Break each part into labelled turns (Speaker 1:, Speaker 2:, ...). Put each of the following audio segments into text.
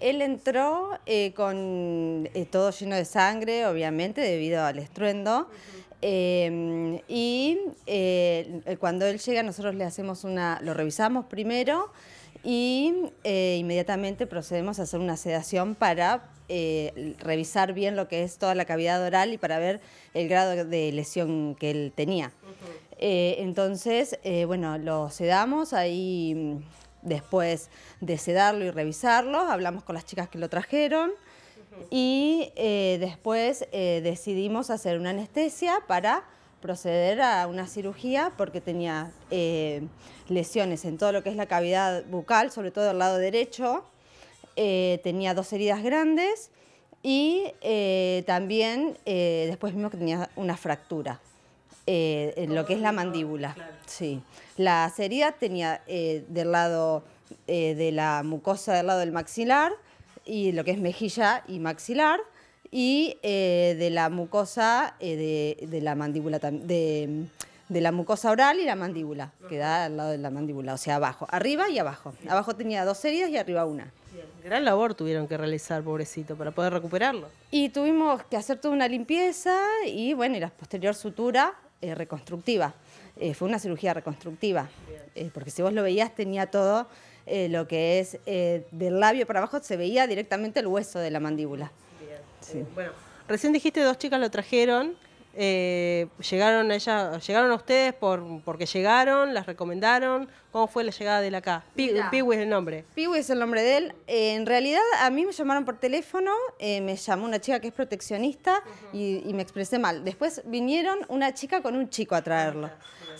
Speaker 1: él entró eh, con eh, todo lleno de sangre, obviamente, debido al estruendo. Em, y eh, cuando él llega, nosotros le hacemos una, lo revisamos primero y inmediatamente procedemos a hacer una sedación para revisar bien lo que es toda la cavidad oral y para ver el grado de lesión que él tenía. entonces, bueno, lo sedamos, ahí después de sedarlo y revisarlo, hablamos con las chicas que lo trajeron y eh, después eh, decidimos hacer una anestesia para proceder a una cirugía porque tenía eh, lesiones en todo lo que es la cavidad bucal, sobre todo del lado derecho, tenía dos heridas grandes y también después vimos que tenía una fractura. Eh, en lo que es la mandíbula. Sí. La herida tenía eh, del lado eh, de la mucosa del lado del maxilar y lo que es mejilla y maxilar y de la mucosa de, de, la mandíbula de, de la mucosa oral y la mandíbula, que da al lado de la mandíbula, o sea, abajo, arriba y abajo. Abajo tenía dos heridas y arriba una.
Speaker 2: Gran labor tuvieron que realizar, pobrecito, para poder recuperarlo.
Speaker 1: Y tuvimos que hacer toda una limpieza y bueno, y la posterior sutura eh, reconstructiva. Eh, fue una cirugía reconstructiva, eh, porque si vos lo veías tenía todo lo que es del labio para abajo, se
Speaker 2: veía directamente el hueso de la mandíbula. bueno, recién dijiste dos chicas lo trajeron, eh, llegaron a llegaron ustedes por porque llegaron, las recomendaron. ¿Cómo fue la llegada de él acá? Piwi es el nombre.
Speaker 1: Piwi es el nombre de él. Eh, en realidad a mí me llamaron por teléfono, eh, me llamó una chica que es proteccionista y, me expresé mal. Después vinieron una chica con un chico a traerlo.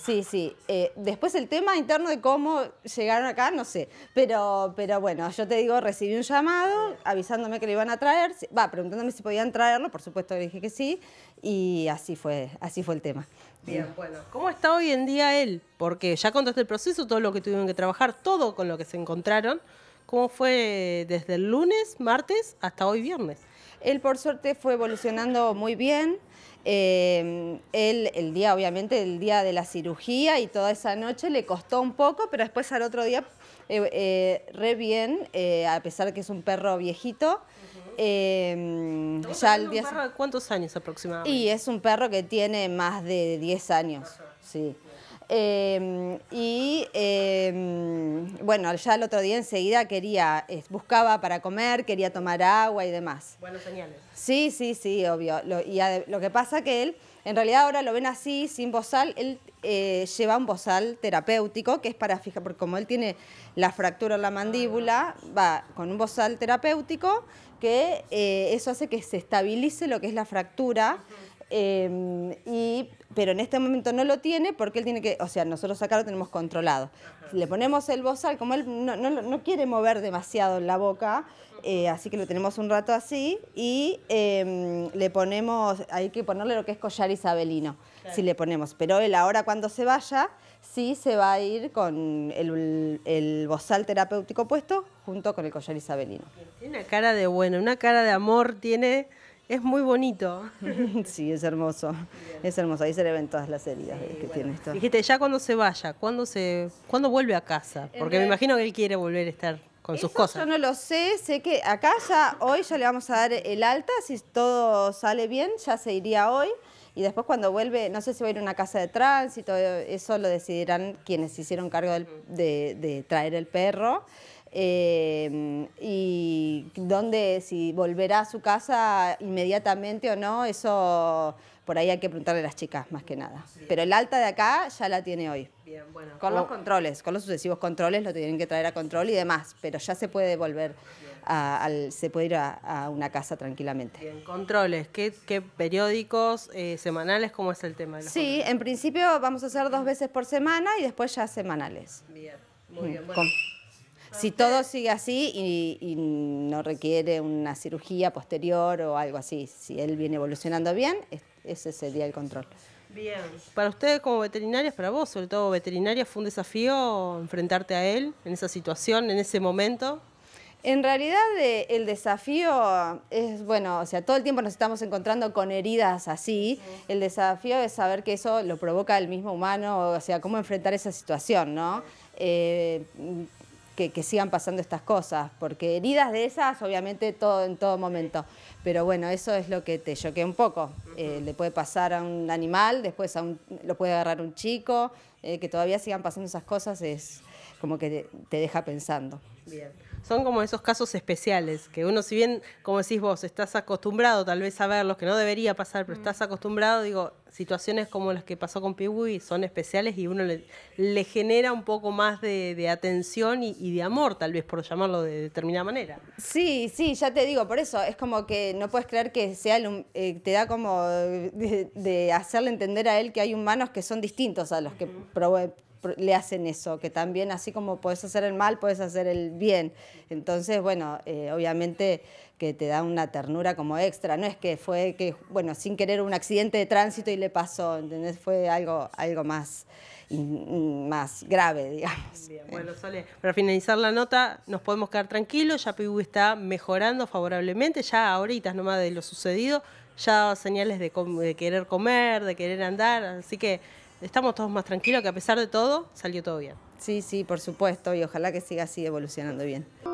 Speaker 1: Sí, sí. después el tema interno de cómo llegaron acá, no sé. Pero, pero bueno, yo te digo, recibí un llamado avisándome que lo iban a traer, va, preguntándome si podían traerlo, por supuesto le dije que sí. Y así así fue, así fue el tema. Bien,
Speaker 2: bueno. ¿Cómo está hoy en día él? Porque ya contaste el proceso, todo lo que tuvieron que trabajar, todo con lo que se encontraron. ¿Cómo fue desde el lunes, martes, hasta hoy viernes? Él por suerte fue evolucionando muy bien.
Speaker 1: Eh, él, el día, obviamente, el día de la cirugía y toda esa noche le costó un poco, pero después al otro día eh, eh re bien, eh, a pesar que es un perro
Speaker 2: viejito. cuántos años aproximadamente? Y es
Speaker 1: un perro que tiene más de 10 años. Sí. Em, y em, bueno, ya el otro día enseguida quería, buscaba para comer, quería tomar agua y demás. Buenos señales. Sí, sí, sí, obvio. Lo, y lo que pasa que él, en realidad ahora lo ven así, sin bozal, él eh, lleva un bozal terapéutico que es para fijar, porque como él tiene la fractura en la mandíbula, va con un bozal terapéutico que eh, eso hace que se estabilice lo que es la fractura. Em, pero en este momento no lo tiene porque él tiene que, o sea, nosotros acá lo tenemos controlado. Le ponemos el bozal, como él no, no, no quiere mover demasiado la boca, eh, así que lo tenemos un rato así y em, le ponemos, hay que ponerle lo que es collar isabelino, si le ponemos. Pero él ahora cuando se vaya, sí se va a ir con el, el bozal terapéutico puesto junto con el collar isabelino.
Speaker 2: Tiene una cara de bueno, una cara de amor, tiene es muy bonito. Sí, es hermoso. Es hermoso. Ahí se le ven todas las heridas que tiene esto. Dijiste, ya cuando se vaya, ¿cuándo, se, cuando vuelve a casa? Porque me imagino que él quiere volver a estar con sus cosas. Yo no lo sé, sé que
Speaker 1: acá ya hoy ya le vamos a dar el alta, si todo sale bien, ya se iría hoy. Y después cuando vuelve, no sé si va a ir a una casa de tránsito, eso lo decidirán quienes hicieron cargo de traer el perro. Em, y dónde, si volverá a su casa inmediatamente o no, eso por ahí hay que preguntarle a las chicas más que nada. Pero el alta de acá ya la tiene hoy. Con los oh. controles, con los sucesivos controles lo tienen que traer a control y demás, pero ya se puede volver, al, se puede ir a, una casa tranquilamente. Bien,
Speaker 2: controles, ¿qué, qué periódicos eh, semanales? ¿Cómo es el tema? sí,
Speaker 1: en principio vamos a hacer dos veces por semana y después ya semanales.
Speaker 2: Bien, muy bien. Bueno
Speaker 1: si todo sigue así y, no requiere una cirugía posterior o algo así, si él viene evolucionando bien, ese
Speaker 2: sería el control. Bien. Para ustedes como veterinarias, para vos sobre todo veterinaria, ¿fue un desafío enfrentarte a él en esa situación, en ese momento? En realidad eh,
Speaker 1: el desafío es, bueno, o sea, todo el tiempo nos estamos encontrando con heridas así. El desafío es saber que eso lo provoca el mismo humano, o sea, cómo enfrentar esa situación, ¿no? Eh, que, sigan pasando estas cosas, porque heridas de esas, obviamente, todo en todo momento. Pero bueno, eso es lo que te choquea un poco. Eh, le puede pasar a un animal, después a un, lo puede agarrar un chico, eh, que todavía sigan pasando esas cosas es como que te deja pensando.
Speaker 2: Son como esos casos especiales, que uno si bien, como decís vos, estás acostumbrado tal vez a verlos, que no debería pasar, pero mm. estás acostumbrado, digo, situaciones como las que pasó con Piwi son especiales y uno le, genera un poco más de, atención y, de amor, tal vez por llamarlo de determinada manera. Sí,
Speaker 1: sí, ya te digo, por eso es como que no puedes creer que sea, eh, te da como de, hacerle entender a él que hay humanos que son distintos a los que uh le hacen eso, que también así como puedes hacer el mal, puedes hacer el bien. Entonces, bueno, eh, obviamente que te da una ternura como extra, no es que fue que, bueno, sin querer un accidente de tránsito y le pasó, ¿entendés? Fue algo, algo más, más grave,
Speaker 2: digamos. Eh. bueno, Sole, para finalizar la nota, nos podemos quedar tranquilos, ya Pibu está mejorando favorablemente, ya ahorita nomás de lo sucedido, ya señales de querer comer, de querer andar, así que estamos todos más tranquilos que a pesar de todo salió todo bien. Sí, sí, por supuesto, y ojalá que siga así
Speaker 1: evolucionando bien.